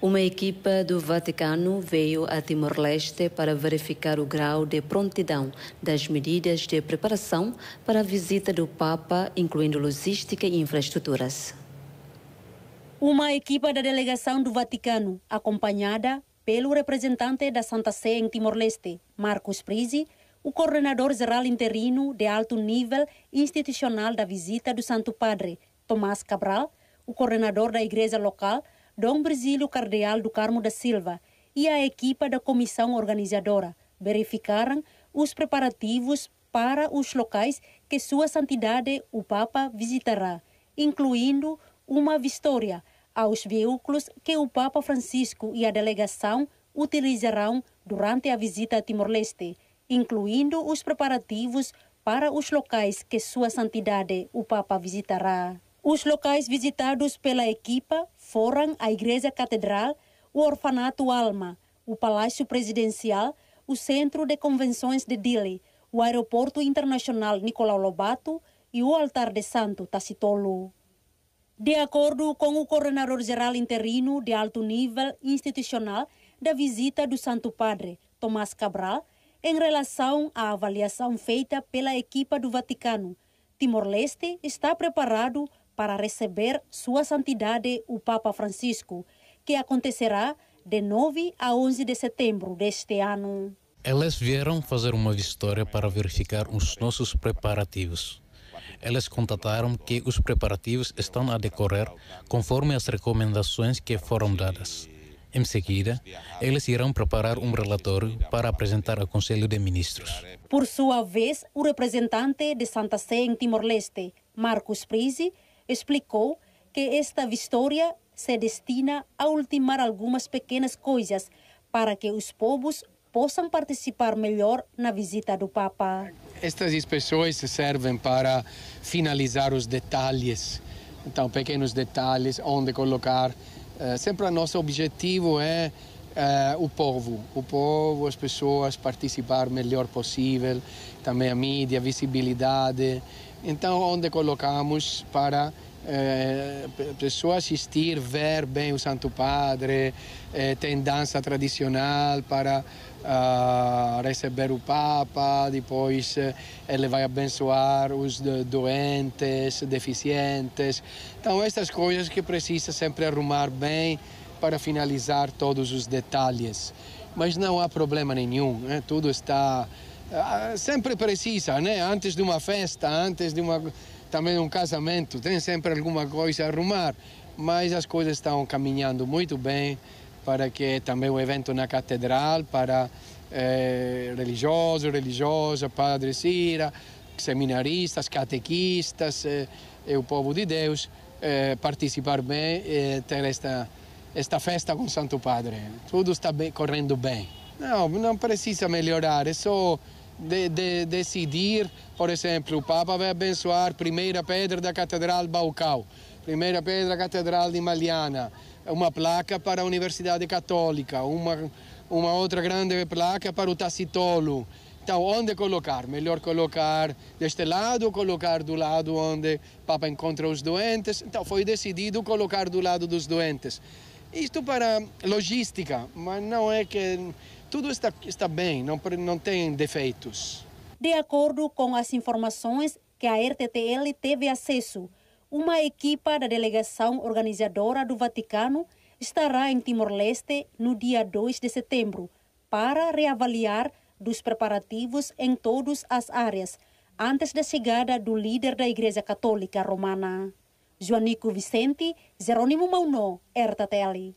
Uma equipa do Vaticano veio a Timor-Leste para verificar o grau de prontidão das medidas de preparação para a visita do Papa, incluindo logística e infraestruturas. Uma equipa da delegação do Vaticano, acompanhada pelo representante da Santa Sé em Timor-Leste, Marcos Prisi, o coordenador geral interino de alto nível institucional da visita do Santo Padre, Tomás Cabral, o coordenador da igreja local, Dom Brasílio Cardeal do Carmo da Silva e a equipa da comissão organizadora verificaram os preparativos para os locais que Sua Santidade o Papa visitará, incluindo uma vistoria aos veículos que o Papa Francisco e a delegação utilizarão durante a visita a Timor-Leste, incluindo os preparativos para os locais que Sua Santidade o Papa visitará. Os locais visitados pela equipa foram a Igreja Catedral, o Orfanato Alma, o Palácio Presidencial, o Centro de Convenções de Dili, o Aeroporto Internacional Nicolau Lobato e o Altar de Santo Tacitolo. De acordo com o coordenador geral interino de alto nível institucional da visita do Santo Padre, Tomás Cabral, em relação à avaliação feita pela equipa do Vaticano, Timor-Leste está preparado para receber Sua Santidade o Papa Francisco, que acontecerá de 9 a 11 de setembro deste ano. Elas vieram fazer uma vistoria para verificar os nossos preparativos. Elas constataram que os preparativos estão a decorrer conforme as recomendações que foram dadas. Em seguida, eles irão preparar um relatório para apresentar ao Conselho de Ministros. Por sua vez, o representante de Santa Sé em Timor-Leste, Marcos Prisi, explicou que esta vitória se destina a ultimar algumas pequenas coisas para que os povos possam participar melhor na visita do Papa. Estas inspeções servem para finalizar os detalhes, então pequenos detalhes onde colocar. Eh, sempre o nosso objetivo é uh, o povo, o povo, as pessoas participar melhor possível, também a mídia, a visibilidade. Então, onde colocamos para é, pessoa assistir, ver bem o Santo Padre, é, tem dança tradicional para uh, receber o Papa, depois ele vai abençoar os doentes, deficientes. Então, essas coisas que precisa sempre arrumar bem para finalizar todos os detalhes. Mas não há problema nenhum, né? tudo está. Ah, sempre precisa, né? Antes de uma festa, antes de uma também um casamento, tem sempre alguma coisa a arrumar, mas as coisas estão caminhando muito bem para que também o evento na catedral, para eh, religioso, religiosa, padre Cira, seminaristas, catequistas eh, e o povo de Deus eh, participar bem e eh, ter esta esta festa com Santo Padre. Tudo está bem, correndo bem. Não, não precisa melhorar, é só de, de, decidir. Por exemplo, o Papa vai abençoar a primeira pedra da Catedral Baucau, primeira pedra da Catedral de Maliana, uma placa para a Universidade Católica, uma, uma outra grande placa para o Tacitolo. Então, onde colocar? Melhor colocar deste lado ou colocar do lado onde o Papa encontra os doentes? Então, foi decidido colocar do lado dos doentes. Isto para logística, mas não é que tudo está, está bem, não, não tem defeitos. De acordo com as informações que a RTTL teve acesso, uma equipa da delegação organizadora do Vaticano estará em Timor-Leste no dia 2 de setembro para reavaliar dos preparativos em todas as áreas antes da chegada do líder da Igreja Católica Romana. Joanico Vicente, Jerônimo Maunó, RTTL.